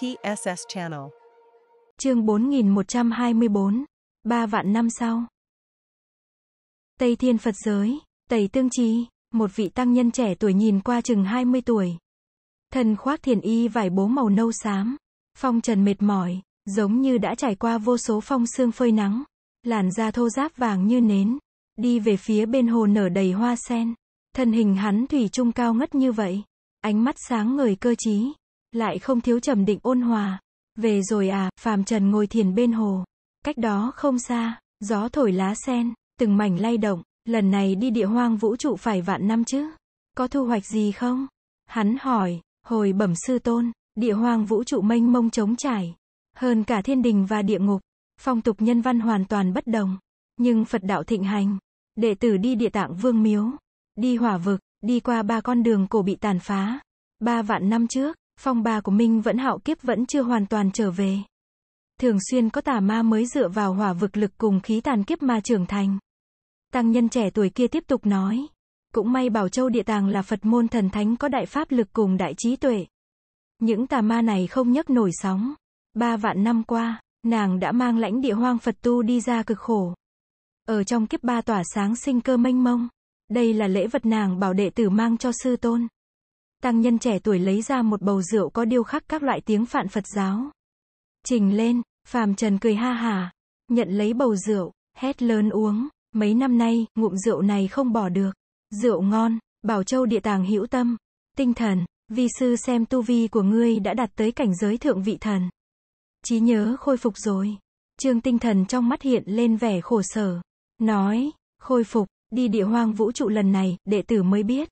TSS Channel. Chương 4124, 3 vạn năm sau. Tây Thiên Phật giới, Tây Tương trí một vị tăng nhân trẻ tuổi nhìn qua chừng 20 tuổi. Thần khoác thiền y vải bố màu nâu xám, phong trần mệt mỏi, giống như đã trải qua vô số phong sương phơi nắng, làn da thô ráp vàng như nến, đi về phía bên hồ nở đầy hoa sen. Thân hình hắn thủy trung cao ngất như vậy, ánh mắt sáng ngời cơ trí, lại không thiếu trầm định ôn hòa. Về rồi à, phàm trần ngồi thiền bên hồ. Cách đó không xa, gió thổi lá sen, từng mảnh lay động, lần này đi địa hoang vũ trụ phải vạn năm chứ. Có thu hoạch gì không? Hắn hỏi, hồi bẩm sư tôn, địa hoang vũ trụ mênh mông trống trải. Hơn cả thiên đình và địa ngục, phong tục nhân văn hoàn toàn bất đồng. Nhưng Phật đạo thịnh hành, đệ tử đi địa tạng vương miếu, đi hỏa vực, đi qua ba con đường cổ bị tàn phá. Ba vạn năm trước, Phong bà của Minh vẫn hạo kiếp vẫn chưa hoàn toàn trở về. Thường xuyên có tà ma mới dựa vào hỏa vực lực cùng khí tàn kiếp ma trưởng thành. Tăng nhân trẻ tuổi kia tiếp tục nói. Cũng may Bảo Châu Địa Tàng là Phật môn thần thánh có đại pháp lực cùng đại trí tuệ. Những tà ma này không nhấc nổi sóng. Ba vạn năm qua, nàng đã mang lãnh địa hoang Phật tu đi ra cực khổ. Ở trong kiếp ba tỏa sáng sinh cơ mênh mông. Đây là lễ vật nàng bảo đệ tử mang cho sư tôn. Tăng nhân trẻ tuổi lấy ra một bầu rượu có điêu khắc các loại tiếng phạn Phật giáo. Trình lên, phàm trần cười ha hà, nhận lấy bầu rượu, hét lớn uống, mấy năm nay, ngụm rượu này không bỏ được. Rượu ngon, Bảo Châu địa tàng hữu tâm, tinh thần, vi sư xem tu vi của ngươi đã đạt tới cảnh giới thượng vị thần. Trí nhớ khôi phục rồi. Trương tinh thần trong mắt hiện lên vẻ khổ sở. Nói, khôi phục, đi địa hoang vũ trụ lần này, đệ tử mới biết.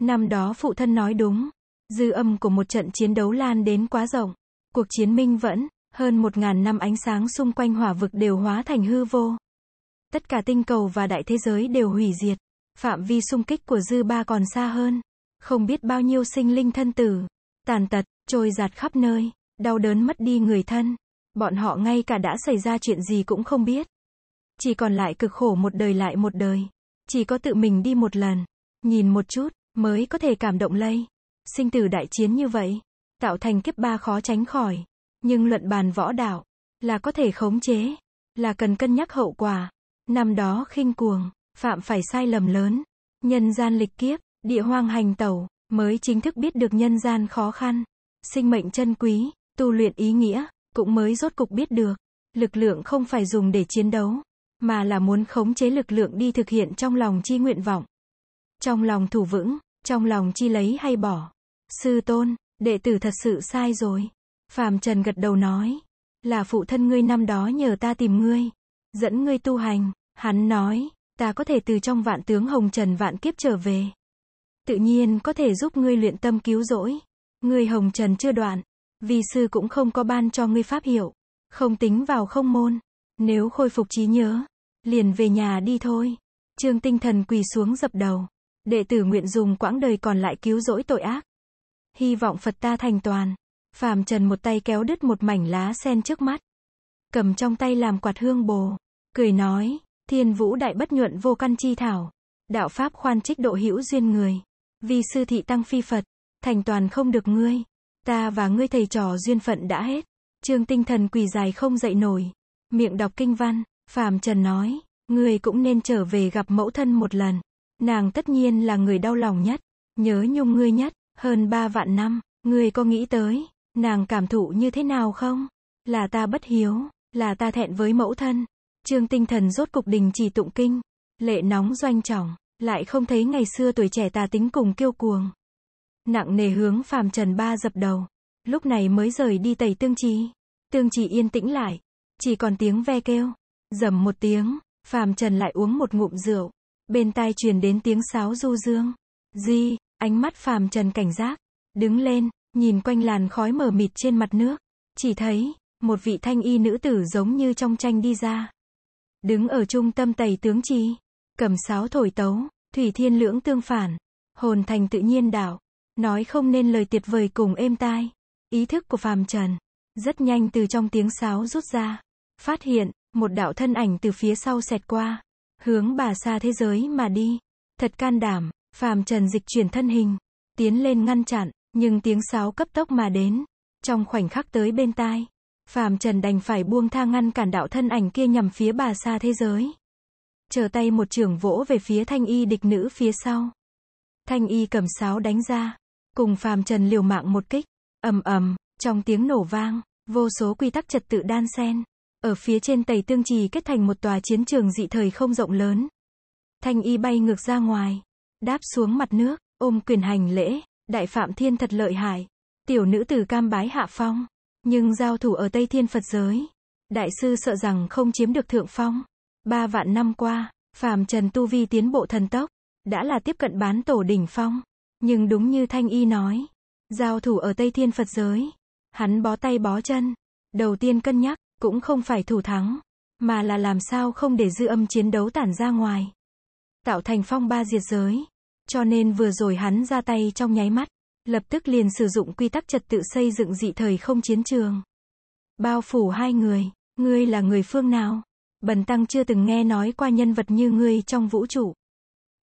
Năm đó phụ thân nói đúng. Dư âm của một trận chiến đấu lan đến quá rộng. Cuộc chiến minh vẫn, hơn một ngàn năm ánh sáng xung quanh hỏa vực đều hóa thành hư vô. Tất cả tinh cầu và đại thế giới đều hủy diệt. Phạm vi xung kích của dư ba còn xa hơn. Không biết bao nhiêu sinh linh thân tử, tàn tật, trôi giạt khắp nơi, đau đớn mất đi người thân. Bọn họ ngay cả đã xảy ra chuyện gì cũng không biết. Chỉ còn lại cực khổ một đời lại một đời. Chỉ có tự mình đi một lần. Nhìn một chút, mới có thể cảm động lây. Sinh tử đại chiến như vậy, tạo thành kiếp ba khó tránh khỏi, nhưng luận bàn võ đạo là có thể khống chế, là cần cân nhắc hậu quả. Năm đó khinh cuồng, phạm phải sai lầm lớn, nhân gian lịch kiếp, địa hoang hành tẩu, mới chính thức biết được nhân gian khó khăn, sinh mệnh chân quý, tu luyện ý nghĩa, cũng mới rốt cục biết được, lực lượng không phải dùng để chiến đấu, mà là muốn khống chế lực lượng đi thực hiện trong lòng chi nguyện vọng. Trong lòng thủ vững, trong lòng chi lấy hay bỏ. Sư tôn, đệ tử thật sự sai rồi. Phạm Trần gật đầu nói. Là phụ thân ngươi năm đó nhờ ta tìm ngươi. Dẫn ngươi tu hành. Hắn nói, ta có thể từ trong vạn tướng hồng trần vạn kiếp trở về. Tự nhiên có thể giúp ngươi luyện tâm cứu rỗi. Ngươi hồng trần chưa đoạn. Vì sư cũng không có ban cho ngươi pháp hiệu Không tính vào không môn. Nếu khôi phục trí nhớ, liền về nhà đi thôi. Trương tinh thần quỳ xuống dập đầu. Đệ tử nguyện dùng quãng đời còn lại cứu rỗi tội ác. Hy vọng Phật ta thành toàn. Phạm Trần một tay kéo đứt một mảnh lá sen trước mắt. Cầm trong tay làm quạt hương bồ. Cười nói, thiên vũ đại bất nhuận vô căn chi thảo. Đạo Pháp khoan trích độ hữu duyên người. Vì sư thị tăng phi Phật, thành toàn không được ngươi. Ta và ngươi thầy trò duyên phận đã hết. Trương tinh thần quỳ dài không dậy nổi. Miệng đọc kinh văn, Phạm Trần nói, ngươi cũng nên trở về gặp mẫu thân một lần. Nàng tất nhiên là người đau lòng nhất, nhớ nhung ngươi nhất, hơn ba vạn năm, ngươi có nghĩ tới, nàng cảm thụ như thế nào không? Là ta bất hiếu, là ta thẹn với mẫu thân. Trương tinh thần rốt cục đình chỉ tụng kinh, lệ nóng doanh trọng, lại không thấy ngày xưa tuổi trẻ ta tính cùng kiêu cuồng. Nặng nề hướng phàm trần ba dập đầu, lúc này mới rời đi tẩy tương trí Tương trì yên tĩnh lại, chỉ còn tiếng ve kêu. Dầm một tiếng, phàm trần lại uống một ngụm rượu. Bên tai truyền đến tiếng sáo du dương. Di, ánh mắt phàm trần cảnh giác. Đứng lên, nhìn quanh làn khói mờ mịt trên mặt nước. Chỉ thấy, một vị thanh y nữ tử giống như trong tranh đi ra. Đứng ở trung tâm tầy tướng trì. Cầm sáo thổi tấu, thủy thiên lưỡng tương phản. Hồn thành tự nhiên đạo, Nói không nên lời tuyệt vời cùng êm tai. Ý thức của phàm trần. Rất nhanh từ trong tiếng sáo rút ra. Phát hiện, một đạo thân ảnh từ phía sau xẹt qua hướng bà xa thế giới mà đi. Thật can đảm, phàm trần dịch chuyển thân hình, tiến lên ngăn chặn, nhưng tiếng sáo cấp tốc mà đến, trong khoảnh khắc tới bên tai. Phạm Trần đành phải buông tha ngăn cản đạo thân ảnh kia nhằm phía bà xa thế giới. Chờ tay một trưởng vỗ về phía thanh y địch nữ phía sau. Thanh y cầm sáo đánh ra, cùng Phạm Trần liều mạng một kích, ầm ầm, trong tiếng nổ vang, vô số quy tắc trật tự đan xen, ở phía trên tẩy tương trì kết thành một tòa chiến trường dị thời không rộng lớn. Thanh y bay ngược ra ngoài, đáp xuống mặt nước, ôm quyền hành lễ, đại phạm thiên thật lợi hại. Tiểu nữ tử cam bái hạ phong, nhưng giao thủ ở Tây Thiên Phật giới. Đại sư sợ rằng không chiếm được thượng phong. Ba vạn năm qua, phàm trần tu vi tiến bộ thần tốc, đã là tiếp cận bán tổ đỉnh phong. Nhưng đúng như Thanh Y nói, giao thủ ở Tây Thiên Phật giới. Hắn bó tay bó chân, đầu tiên cân nhắc, cũng không phải thủ thắng, mà là làm sao không để dư âm chiến đấu tản ra ngoài, tạo thành phong ba diệt giới. Cho nên vừa rồi hắn ra tay trong nháy mắt, lập tức liền sử dụng quy tắc trật tự xây dựng dị thời không chiến trường. Bao phủ hai người, ngươi là người phương nào? Bần tăng chưa từng nghe nói qua nhân vật như ngươi trong vũ trụ.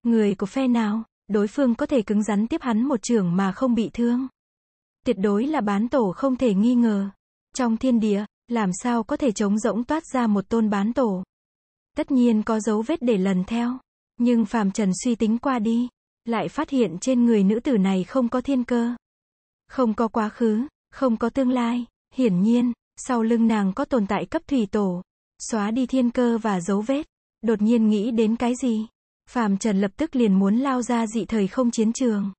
Người của phe nào, đối phương có thể cứng rắn tiếp hắn một trường mà không bị thương. Tuyệt đối là bán tổ không thể nghi ngờ. Trong thiên địa, làm sao có thể trống rỗng toát ra một tôn bán tổ? Tất nhiên có dấu vết để lần theo. Nhưng Phạm Trần suy tính qua đi, lại phát hiện trên người nữ tử này không có thiên cơ. Không có quá khứ, không có tương lai, hiển nhiên, sau lưng nàng có tồn tại cấp thủy tổ, xóa đi thiên cơ và dấu vết, đột nhiên nghĩ đến cái gì. Phạm Trần lập tức liền muốn lao ra dị thời không chiến trường.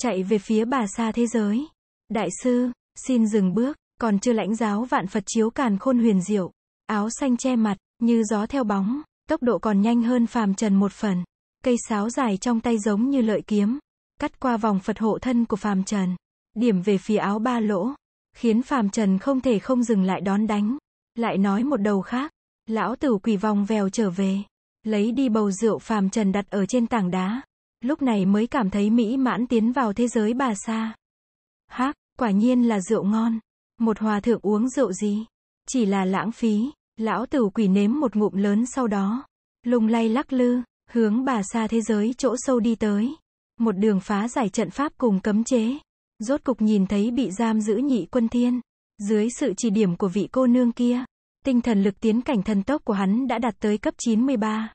Chạy về phía bà xa thế giới. Đại sư, xin dừng bước, còn chưa lãnh giáo vạn Phật chiếu càn khôn huyền diệu, áo xanh che mặt, như gió theo bóng, tốc độ còn nhanh hơn phàm trần một phần. Cây sáo dài trong tay giống như lợi kiếm, cắt qua vòng Phật hộ thân của phàm trần, điểm về phía áo ba lỗ, khiến phàm trần không thể không dừng lại đón đánh. Lại nói một đầu khác, lão tử quỷ vòng vèo trở về, lấy đi bầu rượu phàm trần đặt ở trên tảng đá, lúc này mới cảm thấy mỹ mãn tiến vào thế giới bà sa. hắc quả nhiên là rượu ngon. Một hòa thượng uống rượu gì? Chỉ là lãng phí. Lão tử quỷ nếm một ngụm lớn sau đó. lùng lay lắc lư, hướng bà xa thế giới chỗ sâu đi tới. Một đường phá giải trận pháp cùng cấm chế. Rốt cục nhìn thấy bị giam giữ nhị quân thiên. Dưới sự chỉ điểm của vị cô nương kia, tinh thần lực tiến cảnh thần tốc của hắn đã đạt tới cấp 93.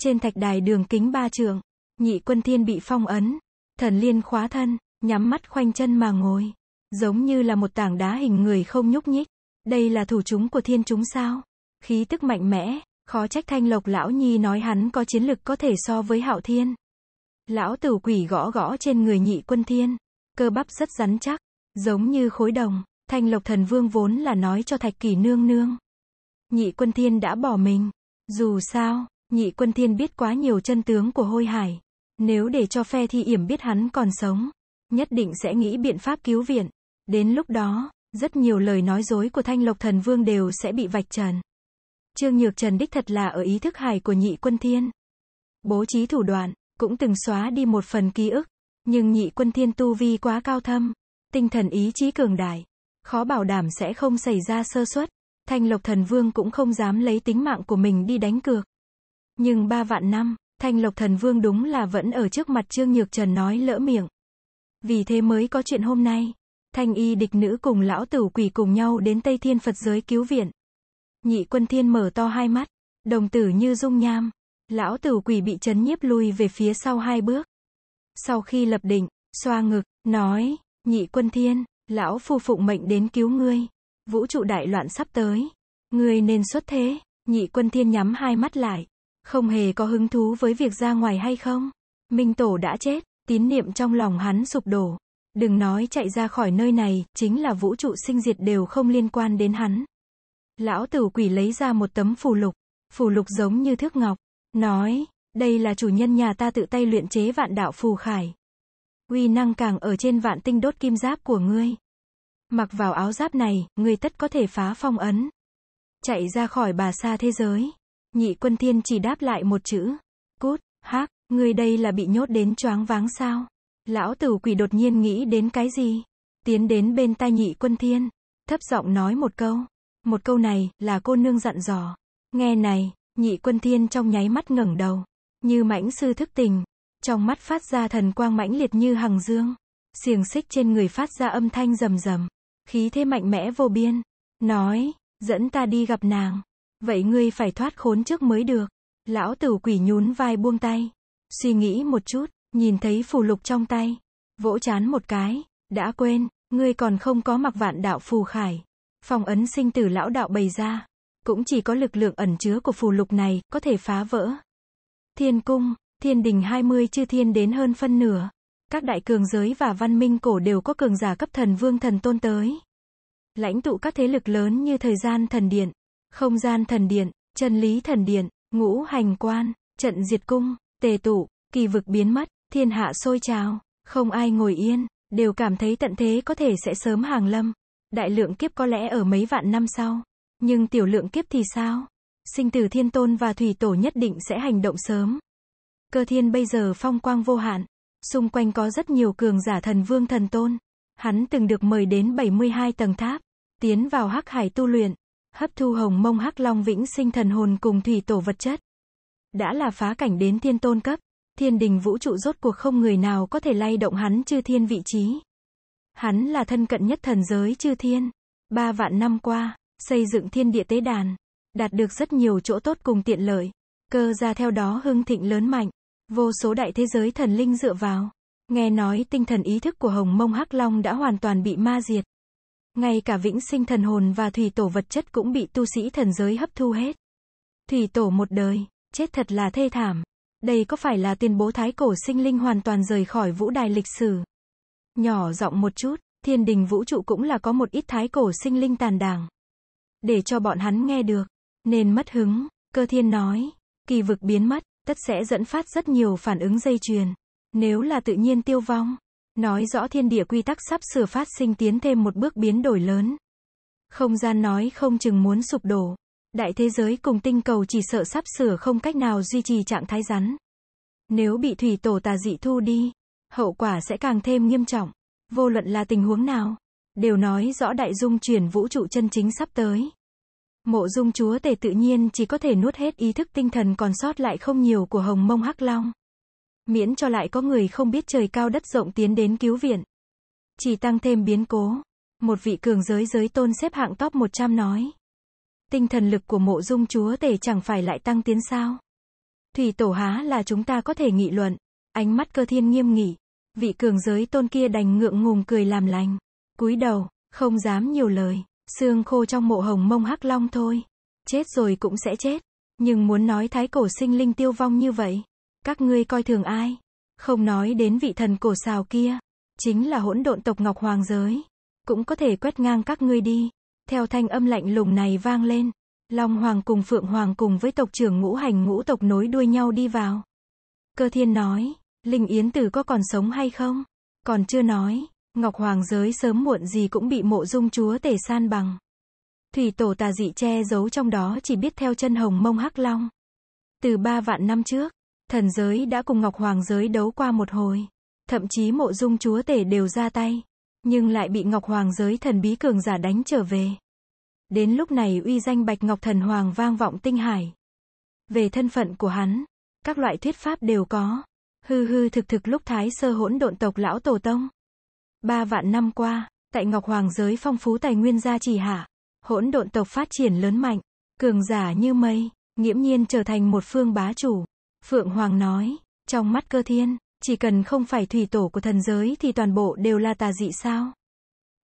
Trên thạch đài đường kính ba trường, nhị quân thiên bị phong ấn, thần liên khóa thân, nhắm mắt khoanh chân mà ngồi. Giống như là một tảng đá hình người không nhúc nhích. Đây là thủ chúng của thiên chúng sao? Khí tức mạnh mẽ, khó trách thanh lộc lão nhi nói hắn có chiến lực có thể so với hạo thiên. Lão tử quỷ gõ gõ trên người nhị quân thiên. Cơ bắp rất rắn chắc, giống như khối đồng. Thanh lộc thần vương vốn là nói cho thạch kỳ nương nương. Nhị quân thiên đã bỏ mình. Dù sao, nhị quân thiên biết quá nhiều chân tướng của hôi hải. Nếu để cho phe thi yểm biết hắn còn sống, nhất định sẽ nghĩ biện pháp cứu viện. Đến lúc đó, rất nhiều lời nói dối của Thanh Lộc Thần Vương đều sẽ bị vạch trần. Trương Nhược Trần đích thật là ở ý thức hài của nhị quân thiên. Bố trí thủ đoạn, cũng từng xóa đi một phần ký ức, nhưng nhị quân thiên tu vi quá cao thâm, tinh thần ý chí cường đại, khó bảo đảm sẽ không xảy ra sơ suất. Thanh Lộc Thần Vương cũng không dám lấy tính mạng của mình đi đánh cược. Nhưng ba vạn năm, Thanh Lộc Thần Vương đúng là vẫn ở trước mặt Trương Nhược Trần nói lỡ miệng. Vì thế mới có chuyện hôm nay. Thanh y địch nữ cùng lão tử quỷ cùng nhau đến Tây Thiên Phật giới cứu viện. Nhị quân thiên mở to hai mắt, đồng tử như dung nham. Lão tử quỷ bị chấn nhiếp lui về phía sau hai bước. Sau khi lập định, xoa ngực, nói, nhị quân thiên, lão phù phụng mệnh đến cứu ngươi. Vũ trụ đại loạn sắp tới. Ngươi nên xuất thế. Nhị quân thiên nhắm hai mắt lại. Không hề có hứng thú với việc ra ngoài hay không. Minh tổ đã chết, tín niệm trong lòng hắn sụp đổ. Đừng nói chạy ra khỏi nơi này, chính là vũ trụ sinh diệt đều không liên quan đến hắn. Lão tử quỷ lấy ra một tấm phù lục. Phù lục giống như thước ngọc. Nói, đây là chủ nhân nhà ta tự tay luyện chế vạn đạo phù khải. Uy năng càng ở trên vạn tinh đốt kim giáp của ngươi. Mặc vào áo giáp này, ngươi tất có thể phá phong ấn. Chạy ra khỏi bà xa thế giới. Nhị quân thiên chỉ đáp lại một chữ. Cút, hắc, ngươi đây là bị nhốt đến choáng váng sao? Lão tử quỷ đột nhiên nghĩ đến cái gì? Tiến đến bên tai nhị quân thiên. Thấp giọng nói một câu. Một câu này, là cô nương dặn dò. Nghe này, nhị quân thiên trong nháy mắt ngẩng đầu. Như mãnh sư thức tình. Trong mắt phát ra thần quang mãnh liệt như hằng dương. Xiềng xích trên người phát ra âm thanh rầm rầm. Khí thế mạnh mẽ vô biên. Nói, dẫn ta đi gặp nàng. Vậy ngươi phải thoát khốn trước mới được. Lão tử quỷ nhún vai buông tay. Suy nghĩ một chút, Nhìn thấy phù lục trong tay, vỗ chán một cái, đã quên, ngươi còn không có mặc vạn đạo phù khải. Phòng ấn sinh tử lão đạo bày ra, cũng chỉ có lực lượng ẩn chứa của phù lục này, có thể phá vỡ. Thiên cung, thiên đình 20 chư thiên đến hơn phân nửa. Các đại cường giới và văn minh cổ đều có cường giả cấp thần vương thần tôn tới. Lãnh tụ các thế lực lớn như thời gian thần điện, không gian thần điện, chân lý thần điện, ngũ hành quan, trận diệt cung, tề tụ, kỳ vực biến mất, Thiên hạ sôi trào, không ai ngồi yên, đều cảm thấy tận thế có thể sẽ sớm hàng lâm. Đại lượng kiếp có lẽ ở mấy vạn năm sau. Nhưng tiểu lượng kiếp thì sao? Sinh tử thiên tôn và thủy tổ nhất định sẽ hành động sớm. Cơ thiên bây giờ phong quang vô hạn. Xung quanh có rất nhiều cường giả thần vương thần tôn. Hắn từng được mời đến 72 tầng tháp. Tiến vào hắc hải tu luyện. Hấp thu hồng mông hắc long vĩnh sinh thần hồn cùng thủy tổ vật chất. Đã là phá cảnh đến thiên tôn cấp thiên đình vũ trụ rốt cuộc không người nào có thể lay động hắn chư thiên vị trí. Hắn là thân cận nhất thần giới chư thiên. Ba vạn năm qua, xây dựng thiên địa tế đàn, đạt được rất nhiều chỗ tốt cùng tiện lợi. Cơ ra theo đó hưng thịnh lớn mạnh, vô số đại thế giới thần linh dựa vào. Nghe nói tinh thần ý thức của Hồng Mông Hắc Long đã hoàn toàn bị ma diệt. Ngay cả vĩnh sinh thần hồn và thủy tổ vật chất cũng bị tu sĩ thần giới hấp thu hết. Thủy tổ một đời, chết thật là thê thảm. Đây có phải là tiền bố thái cổ sinh linh hoàn toàn rời khỏi vũ đài lịch sử? Nhỏ giọng một chút, thiên đình vũ trụ cũng là có một ít thái cổ sinh linh tàn đảng. Để cho bọn hắn nghe được, nên mất hứng, cơ thiên nói, kỳ vực biến mất, tất sẽ dẫn phát rất nhiều phản ứng dây chuyền. Nếu là tự nhiên tiêu vong, nói rõ thiên địa quy tắc sắp sửa phát sinh tiến thêm một bước biến đổi lớn. Không gian nói không chừng muốn sụp đổ đại thế giới cùng tinh cầu chỉ sợ sắp sửa không cách nào duy trì trạng thái rắn. Nếu bị thủy tổ tà dị thu đi, hậu quả sẽ càng thêm nghiêm trọng. Vô luận là tình huống nào, đều nói rõ đại dung chuyển vũ trụ chân chính sắp tới. Mộ dung chúa tể tự nhiên chỉ có thể nuốt hết ý thức tinh thần còn sót lại không nhiều của hồng mông hắc long. Miễn cho lại có người không biết trời cao đất rộng tiến đến cứu viện. Chỉ tăng thêm biến cố. Một vị cường giới giới tôn xếp hạng top 100 nói tinh thần lực của mộ dung chúa tể chẳng phải lại tăng tiến sao? Thủy tổ há là chúng ta có thể nghị luận, ánh mắt cơ thiên nghiêm nghị, vị cường giới tôn kia đành ngượng ngùng cười làm lành, cúi đầu, không dám nhiều lời, xương khô trong mộ hồng mông hắc long thôi, chết rồi cũng sẽ chết, nhưng muốn nói thái cổ sinh linh tiêu vong như vậy, các ngươi coi thường ai? Không nói đến vị thần cổ xào kia, chính là hỗn độn tộc Ngọc Hoàng giới, cũng có thể quét ngang các ngươi đi. Theo thanh âm lạnh lùng này vang lên, Long Hoàng cùng Phượng Hoàng cùng với tộc trưởng ngũ hành ngũ tộc nối đuôi nhau đi vào. Cơ thiên nói, Linh Yến Tử có còn sống hay không? Còn chưa nói, Ngọc Hoàng giới sớm muộn gì cũng bị mộ dung chúa tể san bằng. Thủy tổ tà dị che giấu trong đó chỉ biết theo chân hồng mông hắc long. Từ ba vạn năm trước, thần giới đã cùng Ngọc Hoàng giới đấu qua một hồi. Thậm chí mộ dung chúa tể đều ra tay nhưng lại bị Ngọc Hoàng giới thần bí cường giả đánh trở về. Đến lúc này uy danh Bạch Ngọc Thần Hoàng vang vọng tinh hải. Về thân phận của hắn, các loại thuyết pháp đều có. Hư hư thực thực lúc thái sơ hỗn độn tộc lão tổ tông. Ba vạn năm qua, tại Ngọc Hoàng giới phong phú tài nguyên gia trì hạ, hỗn độn tộc phát triển lớn mạnh, cường giả như mây, nghiễm nhiên trở thành một phương bá chủ. Phượng Hoàng nói, trong mắt cơ thiên, chỉ cần không phải thủy tổ của thần giới thì toàn bộ đều là tà dị sao?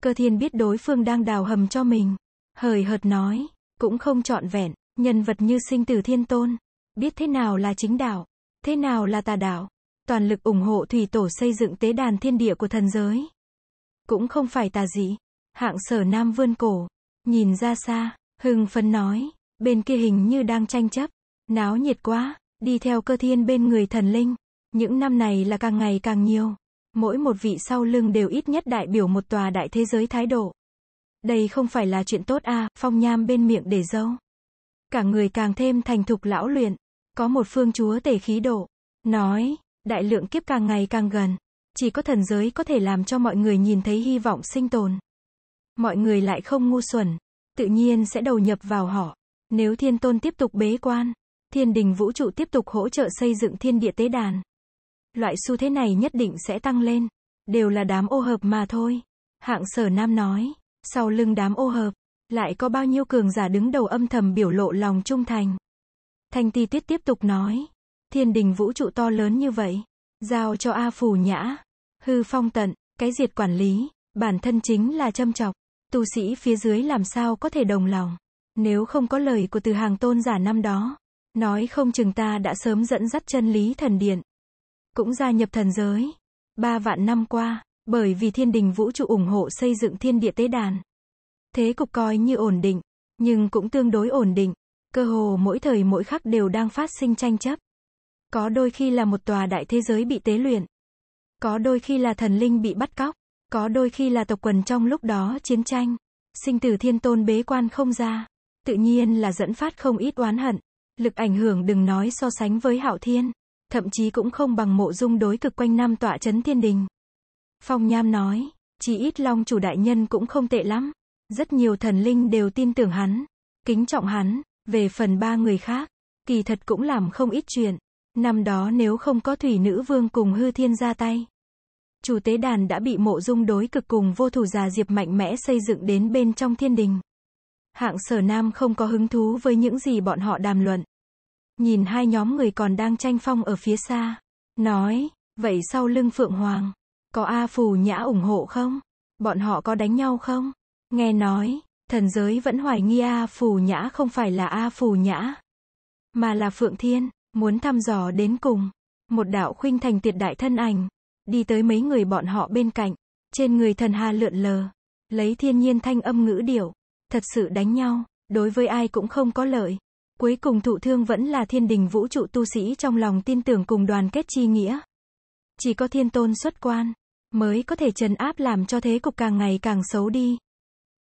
Cơ thiên biết đối phương đang đào hầm cho mình. Hời hợt nói, cũng không trọn vẹn, nhân vật như sinh tử thiên tôn. Biết thế nào là chính đạo, thế nào là tà đạo. Toàn lực ủng hộ thủy tổ xây dựng tế đàn thiên địa của thần giới. Cũng không phải tà dị. Hạng sở nam vươn cổ, nhìn ra xa, hưng phấn nói, bên kia hình như đang tranh chấp. Náo nhiệt quá, đi theo cơ thiên bên người thần linh. Những năm này là càng ngày càng nhiều. Mỗi một vị sau lưng đều ít nhất đại biểu một tòa đại thế giới thái độ. Đây không phải là chuyện tốt a à, phong nham bên miệng để dâu. Cả người càng thêm thành thục lão luyện. Có một phương chúa tể khí độ. Nói, đại lượng kiếp càng ngày càng gần. Chỉ có thần giới có thể làm cho mọi người nhìn thấy hy vọng sinh tồn. Mọi người lại không ngu xuẩn. Tự nhiên sẽ đầu nhập vào họ. Nếu thiên tôn tiếp tục bế quan, thiên đình vũ trụ tiếp tục hỗ trợ xây dựng thiên địa tế đàn. Loại xu thế này nhất định sẽ tăng lên. Đều là đám ô hợp mà thôi. Hạng sở nam nói. Sau lưng đám ô hợp, lại có bao nhiêu cường giả đứng đầu âm thầm biểu lộ lòng trung thành. Thanh ti tuyết tiếp tục nói. Thiên đình vũ trụ to lớn như vậy. Giao cho A Phù Nhã. Hư phong tận, cái diệt quản lý, bản thân chính là châm chọc. Tu sĩ phía dưới làm sao có thể đồng lòng. Nếu không có lời của từ hàng tôn giả năm đó, nói không chừng ta đã sớm dẫn dắt chân lý thần điện, cũng gia nhập thần giới. Ba vạn năm qua, bởi vì thiên đình vũ trụ ủng hộ xây dựng thiên địa tế đàn. Thế cục coi như ổn định, nhưng cũng tương đối ổn định. Cơ hồ mỗi thời mỗi khắc đều đang phát sinh tranh chấp. Có đôi khi là một tòa đại thế giới bị tế luyện. Có đôi khi là thần linh bị bắt cóc. Có đôi khi là tộc quần trong lúc đó chiến tranh. Sinh tử thiên tôn bế quan không ra. Tự nhiên là dẫn phát không ít oán hận. Lực ảnh hưởng đừng nói so sánh với hạo thiên thậm chí cũng không bằng mộ dung đối cực quanh năm tọa chấn thiên đình. Phong Nham nói, chỉ ít long chủ đại nhân cũng không tệ lắm. Rất nhiều thần linh đều tin tưởng hắn, kính trọng hắn, về phần ba người khác, kỳ thật cũng làm không ít chuyện. Năm đó nếu không có thủy nữ vương cùng hư thiên ra tay, chủ tế đàn đã bị mộ dung đối cực cùng vô thủ già diệp mạnh mẽ xây dựng đến bên trong thiên đình. Hạng sở nam không có hứng thú với những gì bọn họ đàm luận, Nhìn hai nhóm người còn đang tranh phong ở phía xa. Nói, vậy sau lưng Phượng Hoàng, có A Phù Nhã ủng hộ không? Bọn họ có đánh nhau không? Nghe nói, thần giới vẫn hoài nghi A Phù Nhã không phải là A Phù Nhã, mà là Phượng Thiên, muốn thăm dò đến cùng. Một đạo khuynh thành tuyệt đại thân ảnh, đi tới mấy người bọn họ bên cạnh, trên người thần hà lượn lờ, lấy thiên nhiên thanh âm ngữ điệu, thật sự đánh nhau, đối với ai cũng không có lợi. Cuối cùng thụ thương vẫn là thiên đình vũ trụ tu sĩ trong lòng tin tưởng cùng đoàn kết chi nghĩa. Chỉ có thiên tôn xuất quan, mới có thể trấn áp làm cho thế cục càng ngày càng xấu đi.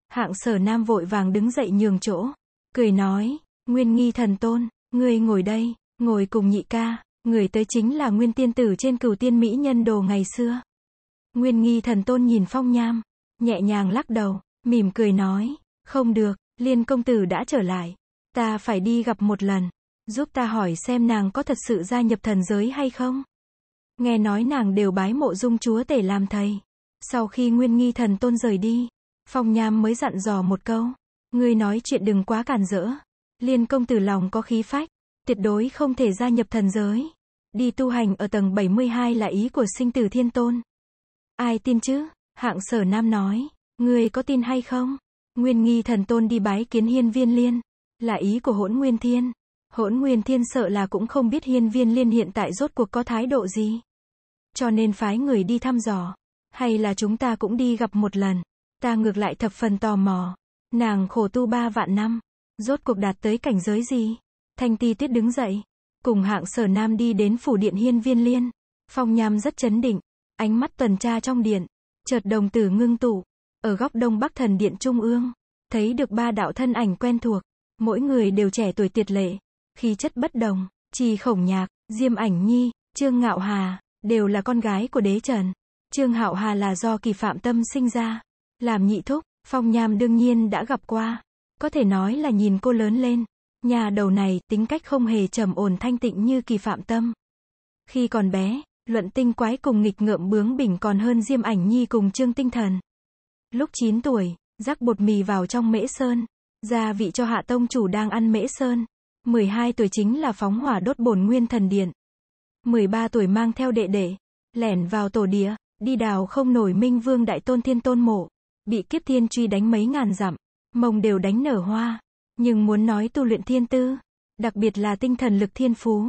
Hạng sở nam vội vàng đứng dậy nhường chỗ, cười nói, nguyên nghi thần tôn, người ngồi đây, ngồi cùng nhị ca, người tới chính là nguyên tiên tử trên cửu tiên mỹ nhân đồ ngày xưa. Nguyên nghi thần tôn nhìn phong nham, nhẹ nhàng lắc đầu, mỉm cười nói, không được, liên công tử đã trở lại, Ta phải đi gặp một lần. Giúp ta hỏi xem nàng có thật sự gia nhập thần giới hay không? Nghe nói nàng đều bái mộ dung chúa tể làm thầy. Sau khi nguyên nghi thần tôn rời đi, Phong Nham mới dặn dò một câu. Ngươi nói chuyện đừng quá cản rỡ. Liên công tử lòng có khí phách, tuyệt đối không thể gia nhập thần giới. Đi tu hành ở tầng 72 là ý của sinh tử thiên tôn. Ai tin chứ? Hạng sở nam nói. Ngươi có tin hay không? Nguyên nghi thần tôn đi bái kiến hiên viên liên. Là ý của hỗn nguyên thiên. Hỗn nguyên thiên sợ là cũng không biết hiên viên liên hiện tại rốt cuộc có thái độ gì. Cho nên phái người đi thăm dò. Hay là chúng ta cũng đi gặp một lần. Ta ngược lại thập phần tò mò. Nàng khổ tu ba vạn năm. Rốt cuộc đạt tới cảnh giới gì? Thanh ti tuyết đứng dậy. Cùng hạng sở nam đi đến phủ điện hiên viên liên. Phong nham rất chấn định. Ánh mắt tuần tra trong điện. Chợt đồng tử ngưng tụ. Ở góc đông bắc thần điện trung ương. Thấy được ba đạo thân ảnh quen thuộc mỗi người đều trẻ tuổi tiệt lệ, khí chất bất đồng, trì khổng nhạc, diêm ảnh nhi, trương ngạo hà, đều là con gái của đế trần. Trương Hạo Hà là do kỳ phạm tâm sinh ra, làm nhị thúc, phong nham đương nhiên đã gặp qua, có thể nói là nhìn cô lớn lên. Nhà đầu này, tính cách không hề trầm ổn thanh tịnh như kỳ phạm tâm. Khi còn bé, luận tinh quái cùng nghịch ngợm bướng bỉnh còn hơn diêm ảnh nhi cùng trương tinh thần. Lúc 9 tuổi, rắc bột mì vào trong mễ sơn, Gia vị cho hạ tông chủ đang ăn mễ sơn. 12 tuổi chính là phóng hỏa đốt bổn nguyên thần điện. 13 tuổi mang theo đệ đệ, lẻn vào tổ địa, đi đào không nổi minh vương đại tôn thiên tôn mộ, bị kiếp thiên truy đánh mấy ngàn dặm, mông đều đánh nở hoa. Nhưng muốn nói tu luyện thiên tư, đặc biệt là tinh thần lực thiên phú,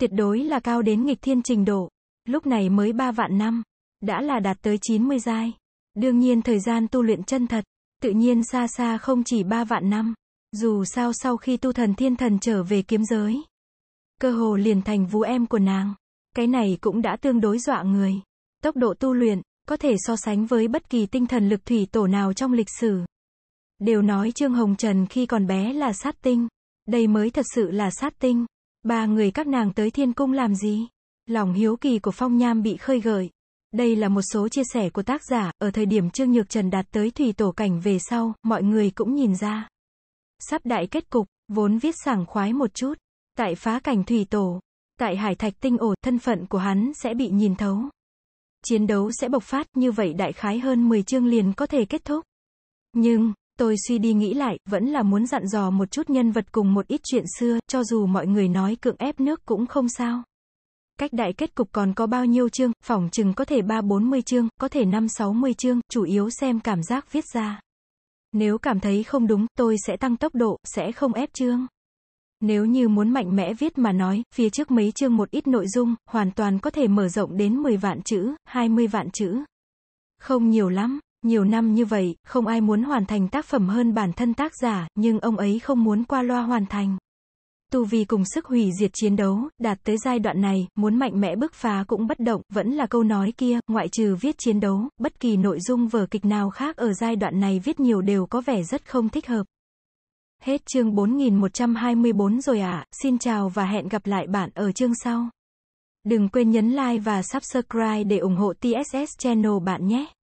tuyệt đối là cao đến nghịch thiên trình độ, lúc này mới 3 vạn năm, đã là đạt tới 90 giai. Đương nhiên thời gian tu luyện chân thật, tự nhiên xa xa không chỉ ba vạn năm. Dù sao sau khi tu thần thiên thần trở về kiếm giới, cơ hồ liền thành vũ em của nàng. Cái này cũng đã tương đối dọa người. Tốc độ tu luyện, có thể so sánh với bất kỳ tinh thần lực thủy tổ nào trong lịch sử. Đều nói Trương Hồng Trần khi còn bé là sát tinh. Đây mới thật sự là sát tinh. Ba người các nàng tới thiên cung làm gì? Lòng hiếu kỳ của Phong Nham bị khơi gợi. Đây là một số chia sẻ của tác giả, ở thời điểm Trương Nhược Trần đạt tới thủy tổ cảnh về sau, mọi người cũng nhìn ra. Sắp đại kết cục, vốn viết sảng khoái một chút. Tại phá cảnh thủy tổ, tại hải thạch tinh ổ, thân phận của hắn sẽ bị nhìn thấu. Chiến đấu sẽ bộc phát, như vậy đại khái hơn 10 chương liền có thể kết thúc. Nhưng, tôi suy đi nghĩ lại, vẫn là muốn dặn dò một chút nhân vật cùng một ít chuyện xưa, cho dù mọi người nói cưỡng ép nước cũng không sao. Cách đại kết cục còn có bao nhiêu chương, phỏng chừng có thể 3-40 chương, có thể 5-60 chương, chủ yếu xem cảm giác viết ra. Nếu cảm thấy không đúng, tôi sẽ tăng tốc độ, sẽ không ép chương. Nếu như muốn mạnh mẽ viết mà nói, phía trước mấy chương một ít nội dung, hoàn toàn có thể mở rộng đến 10 vạn chữ, 20 vạn chữ. Không nhiều lắm, nhiều năm như vậy, không ai muốn hoàn thành tác phẩm hơn bản thân tác giả, nhưng ông ấy không muốn qua loa hoàn thành. Tu vi cùng sức hủy diệt chiến đấu, đạt tới giai đoạn này, muốn mạnh mẽ bước phá cũng bất động, vẫn là câu nói kia, ngoại trừ viết chiến đấu, bất kỳ nội dung vở kịch nào khác ở giai đoạn này viết nhiều đều có vẻ rất không thích hợp. Hết chương 4124 rồi ạ, à. xin chào và hẹn gặp lại bạn ở chương sau. Đừng quên nhấn like và subscribe để ủng hộ TSS Channel bạn nhé.